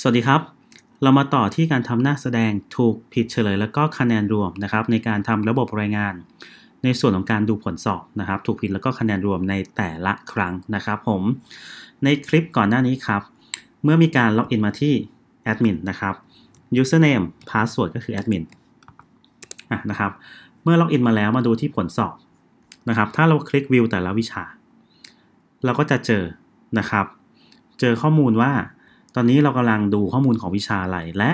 สวัสดีครับ เรามาต่อที่การทำหน้าแสดงถูกผิดเฉลยแล้วก็คะแนนรวมนะครับ ในการทำระบบรายงาน ในส่วนของการดูผลสอบนะครับ ถูกผิดแล้วก็คะแนนรวมในแต่ละครั้งนะครับ ผม ในคลิปก่อนหน้านี้ครับ เมื่อมีการล็อกอินมาที่แอดมินนะครับ username password ก็คือแอดมินนะครับเมื่อล็อกอินมาแล้วมาดูที่ผลสอบนะครับ ถ้าเราคลิกวิวแต่ละวิชาเราก็จะเจอนะครับ เจอข้อมูลว่าตอนนี้เรากำลังดูข้อมูลของวิชาอะไรและ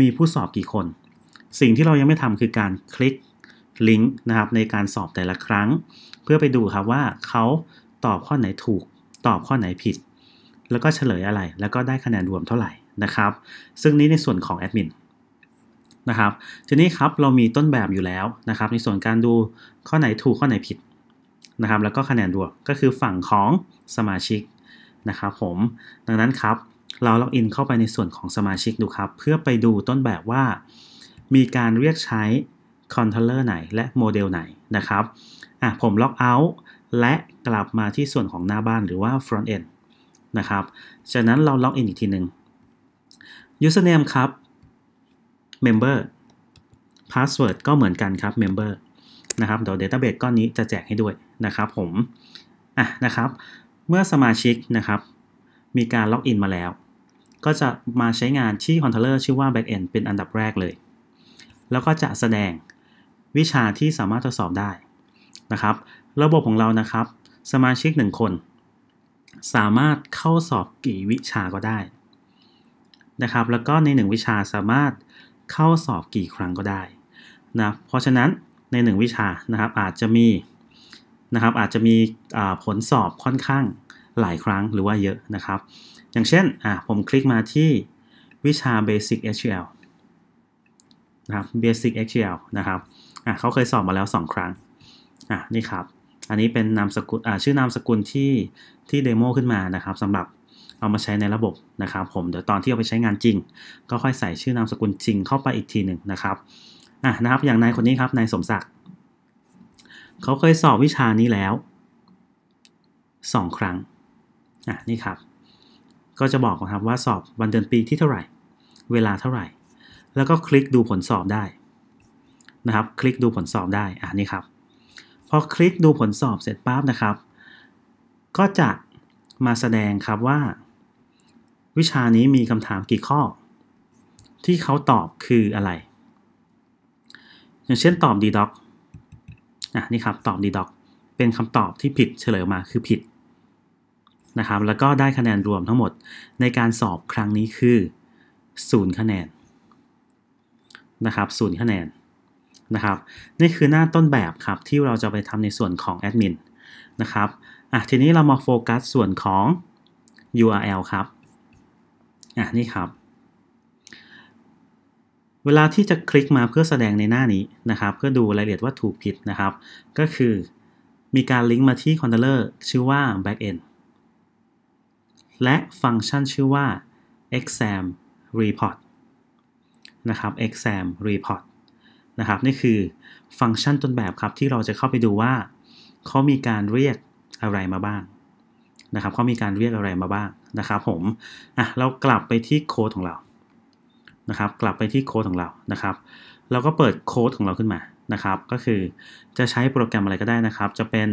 มีผู้สอบกี่คน สิ่งที่เรายังไม่ทำคือการคลิกลิงก์นะครับในการสอบแต่ละครั้ง เพื่อไปดูครับว่าเขาตอบข้อไหนถูก ตอบข้อไหนผิด แล้วก็เฉลยอะไร แล้วก็ได้คะแนนรวมเท่าไหร่นะครับ ซึ่งนี้ในส่วนของแอดมินนะครับ ทีนี้ครับเรามีต้นแบบอยู่แล้วนะครับในส่วนการดูข้อไหนถูกข้อไหนผิดนะครับ แล้วก็คะแนนรวมก็คือฝั่งของสมาชิกนะครับ ผมดังนั้นครับเราล็อกอินเข้าไปในส่วนของสมาชิกดูครับ เพื่อไปดูต้นแบบว่า มีการเรียกใช้คอนโทรลเลอร์ไหน และโมเดลไหนนะครับอ่ะผมล็อกเอาท์และกลับมาที่ส่วนของหน้าบ้านหรือว่า front end นะครับ จากนั้นเราล็อกอินอีกทีหนึ่ง username ครับ member password ก็เหมือนกันครับ member นะครับเดี๋ยว database ก้อนนี้จะแจกให้ด้วยนะครับผม อ่ะนะครับ เมื่อสมาชิกนะครับ มีการล็อกอินมาแล้วก็จะมาใช้งานที่คอนโทรลเลอร์ชื่อว่า backend เป็นอันดับแรกเลย แล้วก็จะแสดงวิชาที่สามารถทดสอบได้นะครับ ระบบของเรานะครับ สมาชิก 1 คน สามารถเข้าสอบกี่วิชาก็ได้นะครับ แล้วก็ใน 1 วิชาสามารถเข้าสอบกี่ครั้งก็ได้นะเพราะฉะนั้นใน1วิชานะครับอาจจะมีนะครับอาจจะมีผลสอบค่อนข้างหลายครั้งหรือว่าเยอะนะครับ อย่างเช่นอ่ะผมคลิกมาที่วิชา Basic h q l นะครับ Basic h q l นะครับอ่ะเขาเคยสอบมาแล้ว 2 ครั้งอ่ะนี่ครับ อันนี้เป็นนามสกุลอ่าชื่อนามสกุลที่ที่เดโมขึ้นมานะครับสำหรับเอามาใช้ในระบบนะครับ ผม เดี๋ยวตอนที่เอาไปใช้งานจริงก็ค่อยใส่ชื่อนามสกุลจริงเข้าไปอีกทีหนึ่งนะครับอ่ะนะครับอย่างนายคนนี้ครับ นายสมศักดิ์ เขาเคยสอบวิชานี้แล้ว 2 ครั้งอ่ะนี่ครับ ก็จะบอกนะครับว่าสอบวันเดือนปีที่เท่าไหร่ เวลาเท่าไหร่ แล้วก็คลิกดูผลสอบได้นะครับคลิกดูผลสอบได้อ่ะนี่ครับพอคลิกดูผลสอบเสร็จปั๊บนะครับ ก็จะมาแสดงครับว่า วิชานี้มีคำถามกี่ข้อ ที่เขาตอบคืออะไรอย่างเช่นตอบดีด็อกอ่ะนี่ครับตอบดีด็อกเป็นคำตอบที่ผิดเฉลยออกมาคือผิดนะครับ แล้วก็ได้คะแนนรวมทั้งหมดในการสอบครั้งนี้คือ0คะแนน นะครับ0คะแนนนะครับ นี่คือหน้าต้นแบบครับ ที่เราจะไปทำในส่วนของแอดมินนะครับ อ่ะทีนี้เรามาโฟกัสส่วนของ URL ครับ อ่ะนี่ครับ เวลาที่จะคลิกมาเพื่อแสดงในหน้านี้นะครับ เพื่อดูรายละเอียดว่าถูกผิดนะครับ ก็คือมีการลิงก์มาที่คอนเทนเนอร์ชื่อว่า backend และฟังก์ชันชื่อว่า exam report นะครับ exam report นะครับนี่คือฟังก์ชันต้นแบบครับที่เราจะเข้าไปดูว่าเขามีการเรียกอะไรมาบ้างนะครับเขามีการเรียกอะไรมาบ้างนะครับผมอ่ะเรากลับไปที่โค้ดของเรานะครับกลับไปที่โค้ดของเรานะครับ เราก็เปิดโค้ดของเราขึ้นมานะครับ ก็คือจะใช้โปรแกรมอะไรก็ได้นะครับ จะเป็น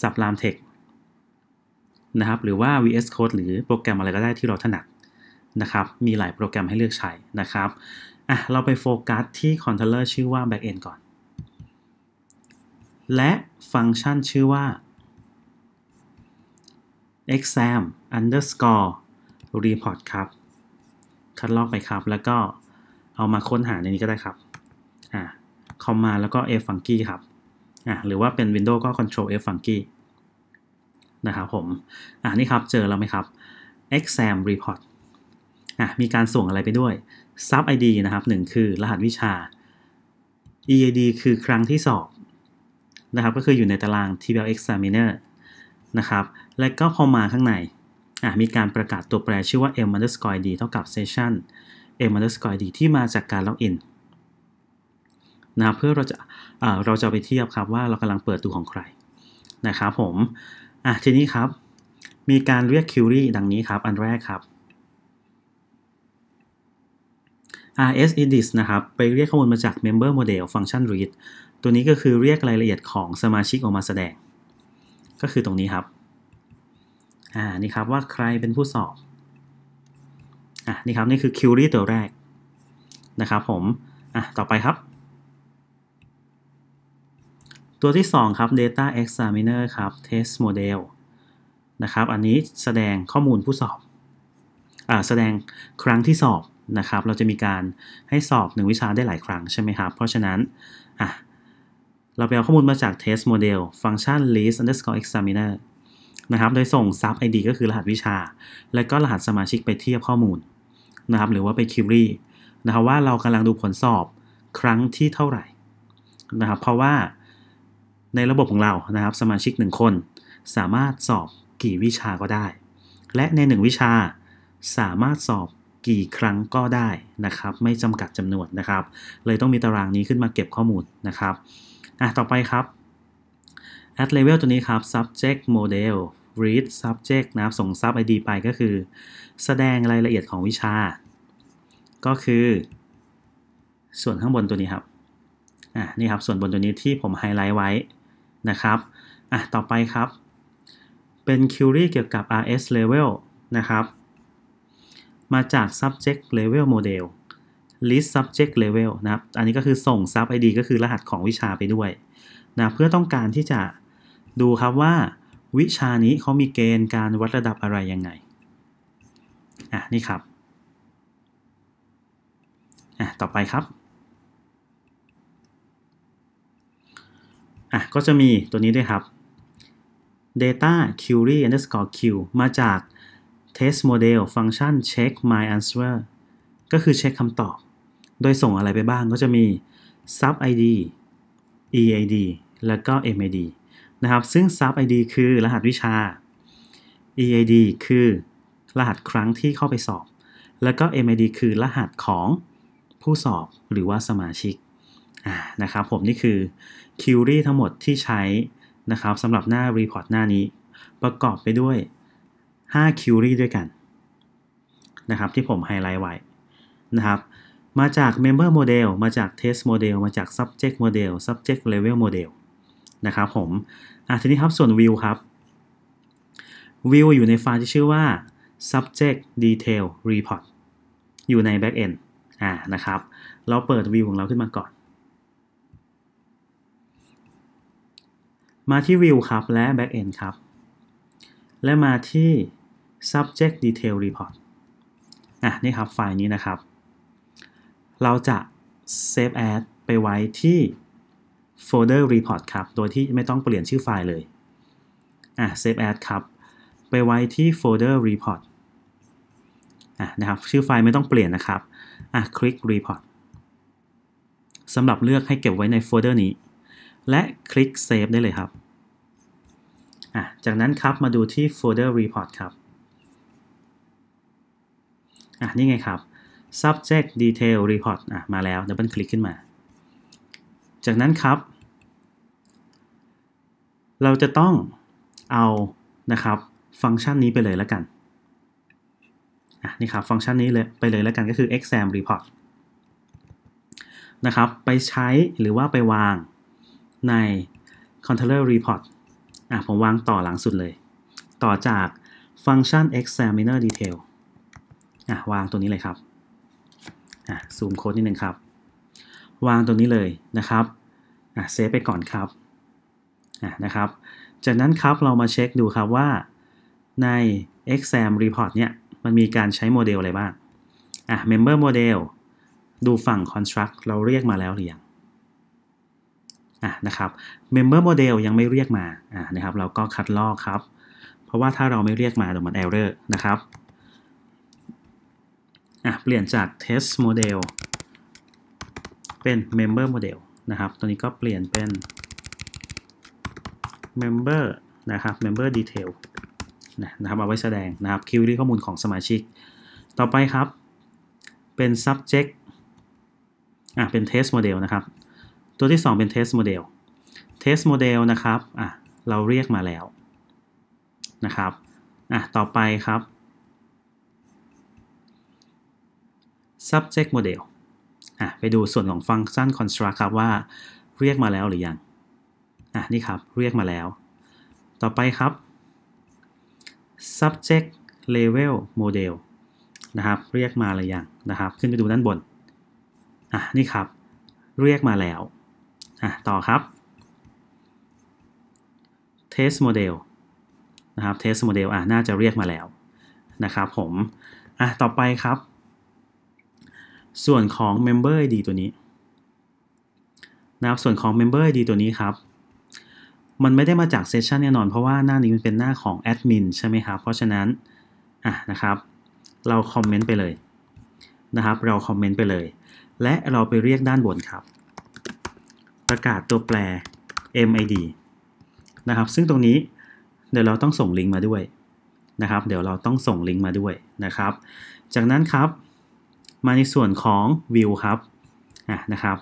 s u b l i m e Text นะครับหรือว่า VS Code หรือโปรแกรมอะไรก็ได้ที่เราถนัดนะครับมีหลายโปรแกรมให้เลือกใช้นะครับ อ่ะเราไปโฟกัสที่คอนโทรลเลอร์ชื่อว่า backend ก่อน และฟังก์ชันชื่อว่า exam underscore report ครับ คัดลอกไปครับแล้วก็เอามาค้นหาในนี้ก็ได้ครับอ่าคอมมาแล้วก็ f funky ครับอ่าหรือว่าเป็น Windows ก็ control f funky นะครับผมอ่านี่ครับเจอแล้วไหมครับ exam report อ่ะมีการส่งอะไรไปด้วย sub id นะครับหนึ่งคือรหัสวิชา eid คือครั้งที่สอบนะครับก็คืออยู่ในตาราง tbl examiner นะครับและก็พอมาข้างในอ่ะมีการประกาศตัวแปรชื่อว่า m underscore d เท่ากับ session m underscore d ที่มาจากการล็อกอินนะครับเพื่อเราจะเราจะไปเทียบครับว่าเรากำลังเปิดัูของใคร นะครับผม่ะทีนี้ครับมีการเรียกคิวรี่ดังนี้ครับ อันแรกครับ rs edit นะครับ ไปเรียกข้อมูลมาจาก member model function read ตัวนี้ก็คือเรียกรายละเอียดของสมาชิกออกมาแสดง ก็คือตรงนี้ครับ อ่านี่ครับว่าใครเป็นผู้สอบ อ่ะนี่ครับนี่คือคิวรีตัวแรกนะครับ ผมอ่ะต่อไปครับตัวที่ 2 ครับ data examiner ครับ test model นะครับ อันนี้แสดงข้อมูลผู้สอบอแสดงครั้งที่สอบนะครับ เราจะมีการให้สอบหนึ่งวิชาได้หลายครั้งใช่ไหมครับ เพราะฉะนั้นอ่เราไปเอาข้อมูลมาจาก test model function list underscore examiner นะครับ โดยส่ง sub id ก็คือรหัสวิชา และก็รหัสสมาชิกไปเทียบข้อมูลนะครับ หรือว่าไป query นะครับว่าเรากำลังดูผลสอบครั้งที่เท่าไหร่นะครับ เพราะว่าในระบบของเรานะครับ สมาชิก 1 คน สามารถสอบกี่วิชาก็ได้ และใน 1 วิชาสามารถสอบกี่ครั้งก็ได้นะครับ ไม่จำกัดจำนวนนะครับ เลยต้องมีตารางนี้ขึ้นมาเก็บข้อมูลนะครับอ่ะต่อไปครับ at level ตัวนี้ครับ subject model read subject นะครับ ส่ง sub id ไปก็คือ แสดงรายละเอียดของวิชาก็คือ ส่วนข้างบนตัวนี้ครับอ่ะนี่ครับส่วนบนตัวนี้ที่ผมไฮไลท์ไว้นะครับ อ่ะ ต่อไปครับ เป็น query เกี่ยวกับ RS level นะครับ มาจาก subject level model list subject level นะครับ อันนี้ก็คือส่ง sub id ก็คือรหัสของวิชาไปด้วย นะเพื่อต้องการที่จะดูครับว่าวิชานี้เขามีเกณฑ์การวัดระดับอะไรยังไง อ่ะ นี่ครับ อ่ะ ต่อไปครับอ่ะก็จะมีตัวนี้ด้วยครับ data query underscore q มาจาก test model function check my answer ก็คือเช็คคำตอบ โดยส่งอะไรไปบ้างก็จะมี sub id eid แล้วก็ mid นะครับ ซึ่ง sub id คือรหัสวิชา eid คือรหัสครั้งที่เข้าไปสอบ แล้วก็ mid คือรหัสของผู้สอบหรือว่าสมาชิกนะครับผมนี่คือคิวรี่ทั้งหมดที่ใช้นะครับสำหรับหน้า Report หน้านี้ ประกอบไปด้วย5คิวรี่ด้วยกันนะครับที่ผมไฮไลท์ไว้นะครับมาจาก Member Model มาจาก Test Model มาจาก Subject Model Subject Level Model นะครับผมอ่ะทีนี้ครับส่วน View ครับ View อยู่ในไฟล์ที่ชื่อว่า subject detail report อยู่ใน backend อ่านะครับเราเปิด view ของเราขึ้นมาก่อนมาที่ View ครับ และ Backend ครับ และมาที่ Subject Detail Report อ่ะ นี่ครับไฟล์นี้นะครับ เราจะ Save As ไปไว้ที่ Folder Report ครับ โดยที่ไม่ต้องเปลี่ยนชื่อไฟล์เลย อ่ะ Save As ครับ ไปไว้ที่ Folder Report อ่ะ นะครับ ชื่อไฟล์ไม่ต้องเปลี่ยนนะครับ อ่ะ คลิก Report สำหรับเลือกให้เก็บไว้ในโฟลเดอร์นี้และคลิกเซฟได้เลยครับ จากนั้นครับมาดูที่ Folder Report ครับ อ่ะนี่ไงครับ subject detail report อ่ะมาแล้วดับเบิลคลิกขึ้นมา จากนั้นครับ เราจะต้องเอา นะครับ ฟังก์ชันนี้ไปเลยแล้วกัน อ่ะนี่ครับ ฟังก์ชันนี้เลยไปเลยแล้วกันก็คือ exam report นะครับ ไปใช้หรือว่าไปวางใน controller report อ่ะผมวางต่อหลังสุดเลย ต่อจาก function examiner detail อ่ะวางตัวนี้เลยครับอ่ะซูมโค้ดนิดนึงครับ วางตัวนี้เลยนะครับอ่ะเซฟไปก่อนครับอ่ะนะครับ จากนั้นครับเรามาเช็คดูครับว่าใน exam report เนี่ยมันมีการใช้โมเดลอะไรบ้างอ่ะ member model ดูฝั่ง construct เราเรียกมาแล้วหรือยังอ่ะนะครับ member model ยังไม่เรียกมาอ่ะนะครับ เราก็คัดลอกครับ เพราะว่าถ้าเราไม่เรียกมาเดี๋ยวมัน error นะครับอ่ะเปลี่ยนจาก test model เป็น member model นะครับตัวนี้ก็เปลี่ยนเป็น member นะครับ member detail นะนะครับเอาไว้แสดงนะครับ query ข้อมูลของสมาชิก ต่อไปครับ เป็น subject อ่ะเป็น test model นะครับตัวที่ 2 เป็น test model test model นะครับอ่ะเราเรียกมาแล้วนะครับอ่ะต่อไปครับ subject model อ่ะไปดูส่วนของฟังก์ชัน construct ครับว่าเรียกมาแล้วหรือยังอ่ะนี่ครับเรียกมาแล้ว ต่อไปครับ subject level model นะครับเรียกมาหรือยังนะครับ ขึ้นไปดูด้านบนอ่ะนี่ครับเรียกมาแล้วอ่ะต่อครับ test model นะครับ test model อ่ะน่าจะเรียกมาแล้วนะครับผมอ่ะต่อไปครับ ส่วนของ member id ตัวนี้นะครับส่วนของ member id ตัวนี้ครับ มันไม่ได้มาจากเซสชันแน่นอนเพราะว่าหน้านี้มันเป็นหน้าของแอดมินใช่ไหมครับ เพราะฉะนั้นอ่ะนะครับเราคอมเมนต์ไปเลยนะครับเราคอมเมนต์ไปเลย และเราไปเรียกด้านบนครับประกาศตัวแปร MID นะครับซึ่งตรงนี้เดี๋ยวเราต้องส่งลิงก์มาด้วยนะครับเดี๋ยวเราต้องส่งลิงก์มาด้วยนะครับจากนั้นครับมาในส่วนของ view ครับะนะครับ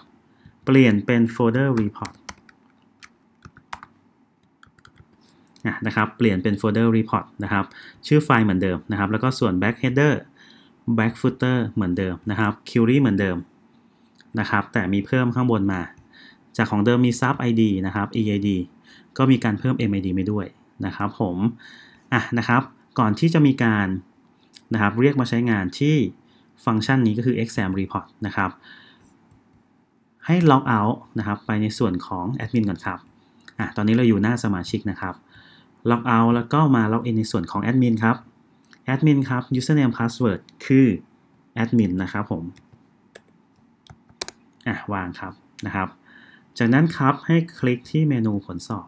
เปลี่ยนเป็นโฟลเดอร์ report นะครับเปลี่ยนเป็นโฟลเดอร์ report นะครับ ชื่อไฟล์เหมือนเดิมนะครับ แล้วก็ส่วน back header back footer เหมือนเดิมนะครับ query เหมือนเดิมนะครับแต่มีเพิ่มข้างบนมาจากของเดิมมี sub id นะครับ eid ก็มีการเพิ่ม mid ไปด้วยนะครับผม อ่ะนะครับ ก่อนที่จะมีการนะครับเรียกมาใช้งานที่ฟังก์ชันนี้ก็คือ exam report นะครับ ให้ log out นะครับไปในส่วนของ admin ก่อนครับ อ่ะตอนนี้เราอยู่หน้าสมาชิกนะครับ log out แล้วก็มา log in ในส่วนของ admin ครับ admin ครับ username password คือ admin นะครับผม อ่ะวางครับนะครับจากนั้นครับให้คลิกที่เมนูผลสอบ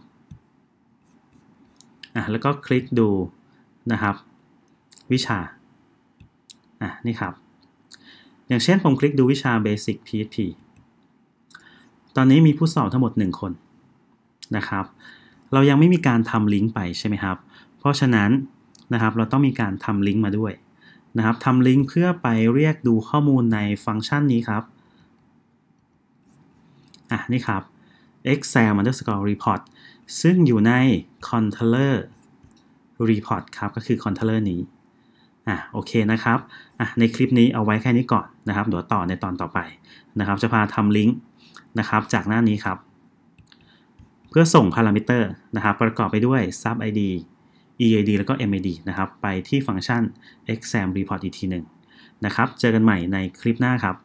อ่ะแล้วก็คลิกดูนะครับวิชา อ่ะนี่ครับ อย่างเช่นผมคลิกดูวิชา Basic PHP ตอนนี้มีผู้สอบทั้งหมด 1 คนนะครับ เรายังไม่มีการทำลิงก์ไปใช่ไหมครับเพราะฉะนั้นนะครับเราต้องมีการทำลิงก์มาด้วยนะครับทำลิงก์เพื่อไปเรียกดูข้อมูลในฟังก์ชันนี้ครับอ่ะนี่ครับ excel underscore report ซึ่งอยู่ใน controller report ครับก็คือ controller นี้ อ่ะโอเคนะครับอ่ะในคลิปนี้เอาไว้แค่นี้ก่อน นะครับเดี๋ยวต่อในตอนต่อไปนะครับจะพาทำลิงก์ นะครับจากหน้านี้ครับ เพื่อส่งพารามิเตอร์นะครับ ประกอบไปด้วย sub id eid แล้วก็ mid นะครับ ไปที่ฟังก์ชัน exam report อีกทีหนึ่งนะครับเจอกันใหม่ในคลิปหน้าครับ